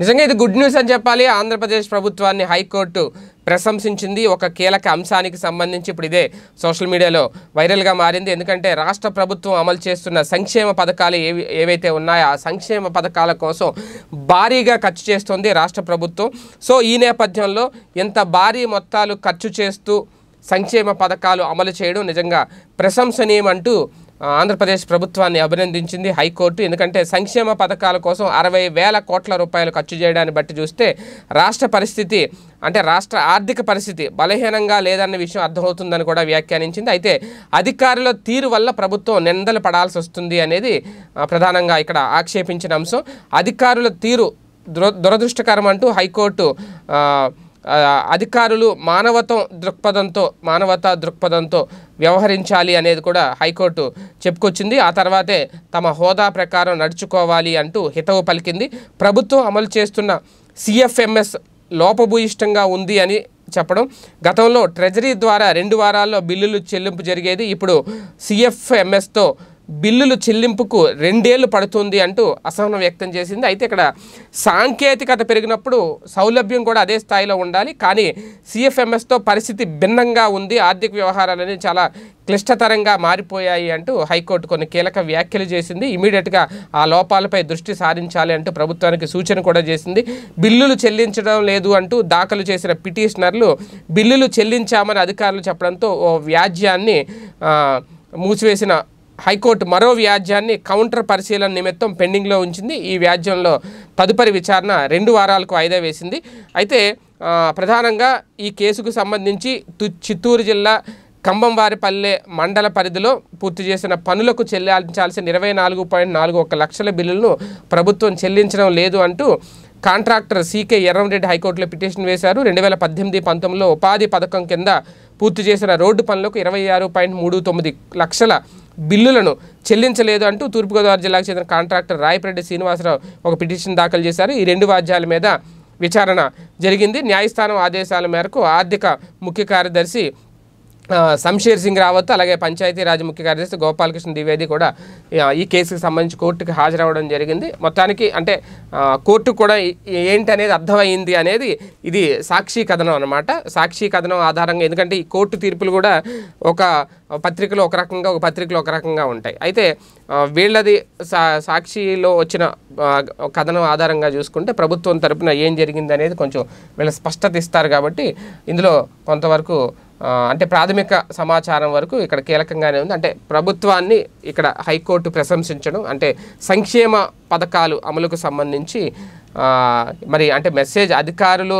నిజంగా ఇది good news అని చెప్పాలి ఆంధ్రప్రదేశ్ ప్రభుత్వాన్ని హైకోర్టు ప్రశంసించింది ఒక కీలక అంశానికి సంబంధించి ఇప్పుడు ఇదే సోషల్ మీడియాలో వైరల్గా మారింది ఎందుకంటే రాష్ట్ర ప్రభుత్వం అమలు చేస్తున్న సంక్షేమ పథకాలు ఏవి ఏవైతే ఉన్నాయో ఆ సంక్షేమ పథకాల కోసం భారీగా ఖర్చు చేస్తుంది రాష్ట్ర ప్రభుత్వం సో ఈ నేపథ్యంలో ఇంత భారీ మొత్తాలు ఖర్చు చేస్తూ సంక్షేమ పథకాలు అమలు చేయడం నిజంగా ప్రశంసనీయమంటూ ఆంధ్రప్రదేశ్ ప్రభుత్వాన్ని అభినందించింది హైకోర్టు ఎందుకంటే సంక్షేమ పథకాల కోసం అరవై వేల కోట్ల రూపాయలు ఖర్చు చేయడాన్ని బట్టి చూస్తే రాష్ట్ర పరిస్థితి అంటే రాష్ట్ర ఆర్థిక పరిస్థితి బలహీనంగా లేదన్న విషయం అర్థమవుతుందని కూడా వ్యాఖ్యానించింది అయితే అధికారుల తీరు వల్ల ప్రభుత్వం నిందలు పడాల్సి వస్తుంది అనేది ప్రధానంగా ఇక్కడ ఆక్షేపించిన అంశం అధికారుల తీరు దురదృష్టకరం అంటూ హైకోర్టు అధికారులు మానవత్వం దృక్పథంతో మానవతా దృక్పథంతో వ్యవహరించాలి అనేది కూడా హైకోర్టు చెప్పుకొచ్చింది ఆ తర్వాతే తమ హోదా ప్రకారం నడుచుకోవాలి అంటూ హితవు పలికింది ప్రభుత్వం అమలు చేస్తున్న సిఎఫ్ఎంఎస్ లోపభూయిష్టంగా ఉంది అని చెప్పడం గతంలో ట్రెజరీ ద్వారా రెండు వారాల్లో బిల్లులు చెల్లింపు జరిగేది ఇప్పుడు సిఎఫ్ఎంఎస్తో బిల్లులు చెల్లింపుకు రెండేళ్లు పడుతుంది అంటూ అసహనం వ్యక్తం చేసింది అయితే ఇక్కడ సాంకేతికత పెరిగినప్పుడు సౌలభ్యం కూడా అదే స్థాయిలో ఉండాలి కానీ సిఎఫ్ఎంఎస్తో పరిస్థితి భిన్నంగా ఉంది ఆర్థిక వ్యవహారాలనేవి చాలా క్లిష్టతరంగా మారిపోయాయి అంటూ హైకోర్టు కొన్ని కీలక వ్యాఖ్యలు చేసింది ఇమీడియట్గా ఆ లోపాలపై దృష్టి సారించాలి అంటూ ప్రభుత్వానికి సూచన కూడా చేసింది బిల్లులు చెల్లించడం లేదు అంటూ దాఖలు చేసిన పిటిషనర్లు బిల్లులు చెల్లించామని అధికారులు చెప్పడంతో ఓ వ్యాజ్యాన్ని మూసివేసిన హైకోర్టు మరో వ్యాజ్యాన్ని కౌంటర్ పరిశీలన నిమిత్తం పెండింగ్లో ఉంచింది ఈ వ్యాజ్యంలో తదుపరి విచారణ రెండు వారాలకు వాయిదా వేసింది అయితే ప్రధానంగా ఈ కేసుకు సంబంధించి చిత్తూరు జిల్లా కంబంవారిపల్లె మండల పరిధిలో పూర్తి చేసిన పనులకు చెల్లించాల్సిన ఇరవై నాలుగు పాయింట్ నాలుగు ఒక లక్షల బిల్లులను ప్రభుత్వం చెల్లించడం లేదు అంటూ కాంట్రాక్టర్ సీకే ఎర్రంరెడ్డి హైకోర్టులో పిటిషన్ వేశారు రెండు వేల పద్దెనిమిది పంతొమ్మిదిలో ఉపాధి పథకం కింద పూర్తి చేసిన రోడ్డు పనులకు ఇరవై ఆరు పాయింట్ మూడు తొమ్మిది లక్షల బిల్లులను చెల్లించలేదు అంటూ తూర్పుగోదావరి జిల్లాకు చెందిన కాంట్రాక్టర్ రాయపరెడ్డి శ్రీనివాసరావు ఒక పిటిషన్ దాఖలు చేశారు ఈ రెండు వాద్యాల మీద విచారణ జరిగింది న్యాయస్థానం ఆదేశాల మేరకు ఆర్థిక ముఖ్య కార్యదర్శి శంషీర్ సింగ్ రావత్ అలాగే పంచాయతీరాజ్ ముఖ్య కార్యదర్శి గోపాలకృష్ణ ద్వివేది కూడా ఈ కేసుకు సంబంధించి కోర్టుకు హాజరవడం జరిగింది మొత్తానికి అంటే కోర్టు కూడా ఏంటి అనేది అర్థమైంది అనేది ఇది సాక్షి కథనం అనమాట సాక్షి కథనం ఆధారంగా ఎందుకంటే ఈ కోర్టు తీర్పులు కూడా ఒక పత్రికలో ఒక రకంగా ఒక పత్రికలో ఒక రకంగా ఉంటాయి అయితే వీళ్ళది సా సాక్షిలో వచ్చిన కథనం ఆధారంగా చూసుకుంటే ప్రభుత్వం తరపున ఏం జరిగింది అనేది కొంచెం వీళ్ళ స్పష్టత ఇస్తారు కాబట్టి ఇందులో కొంతవరకు అంటే ప్రాథమిక సమాచారం వరకు ఇక్కడ కీలకంగానే ఉంది అంటే ప్రభుత్వాన్ని ఇక్కడ హైకోర్టు ప్రశంసించడం అంటే సంక్షేమ పథకాలు అమలుకు సంబంధించి మరి అంటే మెసేజ్ అధికారులు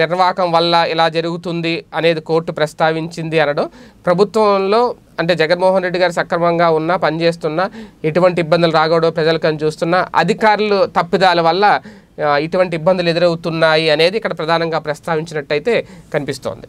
నిర్వాహకం వల్ల ఇలా జరుగుతుంది అనేది కోర్టు ప్రస్తావించింది అనడం ప్రభుత్వంలో అంటే జగన్మోహన్ రెడ్డి గారు సక్రమంగా ఉన్నా పనిచేస్తున్నా ఎటువంటి ఇబ్బందులు రాకూడదు ప్రజలకని చూస్తున్నా అధికారులు తప్పిదాల వల్ల ఇటువంటి ఇబ్బందులు ఎదురవుతున్నాయి అనేది ఇక్కడ ప్రధానంగా ప్రస్తావించినట్టయితే కనిపిస్తోంది